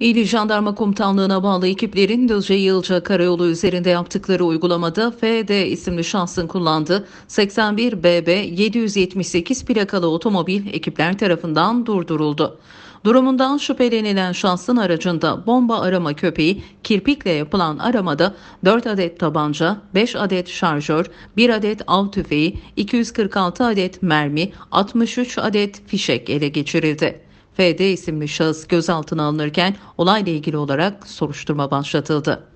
İli Jandarma Komutanlığı'na bağlı ekiplerin Düzce Yılca Karayolu üzerinde yaptıkları uygulamada FD isimli şahsın kullandığı 81 BB 778 plakalı otomobil ekipler tarafından durduruldu. Durumundan şüphelenilen şahsın aracında bomba arama köpeği kirpikle yapılan aramada 4 adet tabanca, 5 adet şarjör, 1 adet av tüfeği, 246 adet mermi, 63 adet fişek ele geçirildi. FD isimli şahıs gözaltına alınırken olayla ilgili olarak soruşturma başlatıldı.